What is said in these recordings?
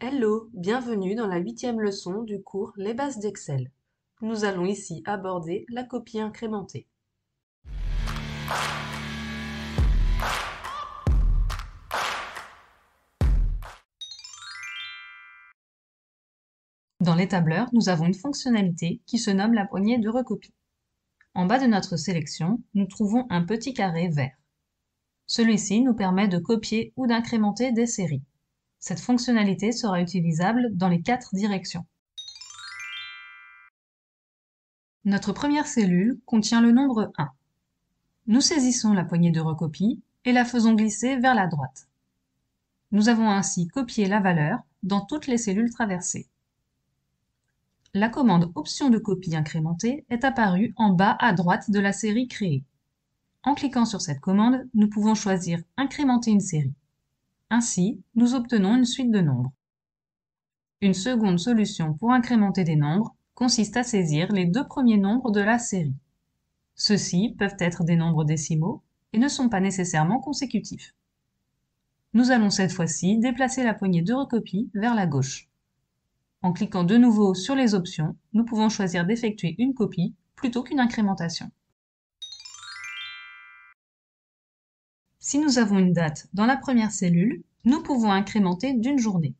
Hello, bienvenue dans la huitième leçon du cours Les bases d'Excel. Nous allons ici aborder la copie incrémentée. Dans les tableurs, nous avons une fonctionnalité qui se nomme la poignée de recopie. En bas de notre sélection, nous trouvons un petit carré vert. Celui-ci nous permet de copier ou d'incrémenter des séries. Cette fonctionnalité sera utilisable dans les quatre directions. Notre première cellule contient le nombre 1. Nous saisissons la poignée de recopie et la faisons glisser vers la droite. Nous avons ainsi copié la valeur dans toutes les cellules traversées. La commande Option de copie incrémentée est apparue en bas à droite de la série créée. En cliquant sur cette commande, nous pouvons choisir Incrémenter une série. Ainsi, nous obtenons une suite de nombres. Une seconde solution pour incrémenter des nombres consiste à saisir les deux premiers nombres de la série. Ceux-ci peuvent être des nombres décimaux et ne sont pas nécessairement consécutifs. Nous allons cette fois-ci déplacer la poignée de recopie vers la gauche. En cliquant de nouveau sur les options, nous pouvons choisir d'effectuer une copie plutôt qu'une incrémentation. Si nous avons une date dans la première cellule, nous pouvons incrémenter d'une journée.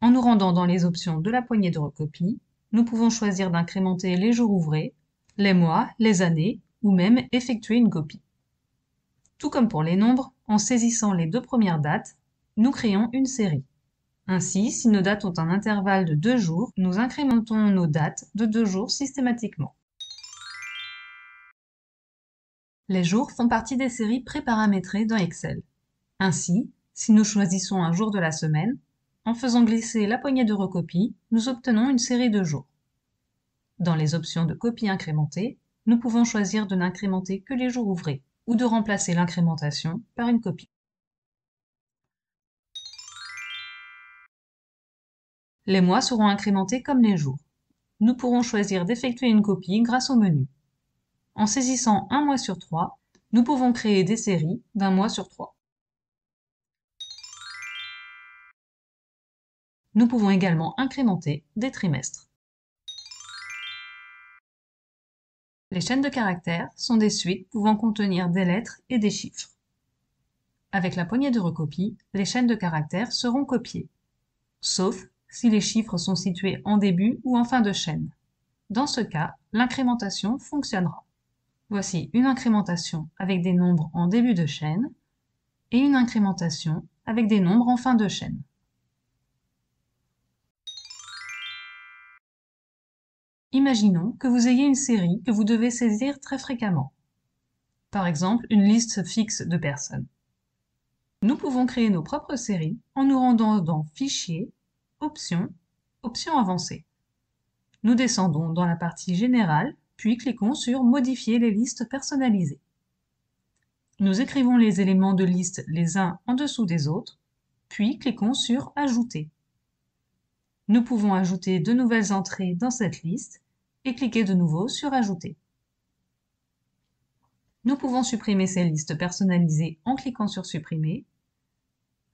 En nous rendant dans les options de la poignée de recopie, nous pouvons choisir d'incrémenter les jours ouvrés, les mois, les années, ou même effectuer une copie. Tout comme pour les nombres, en saisissant les deux premières dates, nous créons une série. Ainsi, si nos dates ont un intervalle de deux jours, nous incrémentons nos dates de deux jours systématiquement. Les jours font partie des séries préparamétrées dans Excel. Ainsi, si nous choisissons un jour de la semaine, en faisant glisser la poignée de recopie, nous obtenons une série de jours. Dans les options de copie incrémentée, nous pouvons choisir de n'incrémenter que les jours ouvrés ou de remplacer l'incrémentation par une copie. Les mois seront incrémentés comme les jours. Nous pourrons choisir d'effectuer une copie grâce au menu. En saisissant un mois sur trois, nous pouvons créer des séries d'un mois sur trois. Nous pouvons également incrémenter des trimestres. Les chaînes de caractères sont des suites pouvant contenir des lettres et des chiffres. Avec la poignée de recopie, les chaînes de caractères seront copiées, sauf si les chiffres sont situés en début ou en fin de chaîne. Dans ce cas, l'incrémentation fonctionnera voici une incrémentation avec des nombres en début de chaîne et une incrémentation avec des nombres en fin de chaîne. Imaginons que vous ayez une série que vous devez saisir très fréquemment. Par exemple, une liste fixe de personnes. Nous pouvons créer nos propres séries en nous rendant dans Fichier, Options, Options avancées. Nous descendons dans la partie Générale puis cliquons sur Modifier les listes personnalisées. Nous écrivons les éléments de liste les uns en dessous des autres, puis cliquons sur Ajouter. Nous pouvons ajouter de nouvelles entrées dans cette liste et cliquer de nouveau sur Ajouter. Nous pouvons supprimer ces listes personnalisées en cliquant sur Supprimer.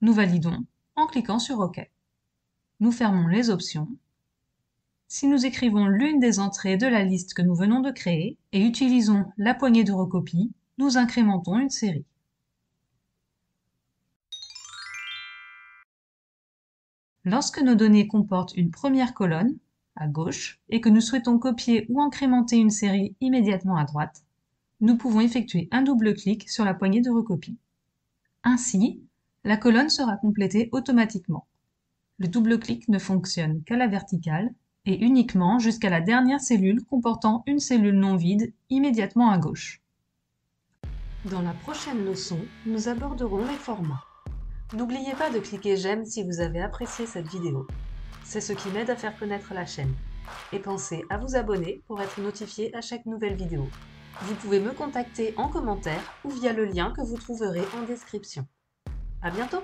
Nous validons en cliquant sur OK. Nous fermons les options si nous écrivons l'une des entrées de la liste que nous venons de créer et utilisons la poignée de recopie, nous incrémentons une série. Lorsque nos données comportent une première colonne, à gauche, et que nous souhaitons copier ou incrémenter une série immédiatement à droite, nous pouvons effectuer un double clic sur la poignée de recopie. Ainsi, la colonne sera complétée automatiquement. Le double clic ne fonctionne qu'à la verticale et uniquement jusqu'à la dernière cellule comportant une cellule non vide immédiatement à gauche. Dans la prochaine leçon, nous aborderons les formats. N'oubliez pas de cliquer j'aime si vous avez apprécié cette vidéo. C'est ce qui m'aide à faire connaître la chaîne. Et pensez à vous abonner pour être notifié à chaque nouvelle vidéo. Vous pouvez me contacter en commentaire ou via le lien que vous trouverez en description. À bientôt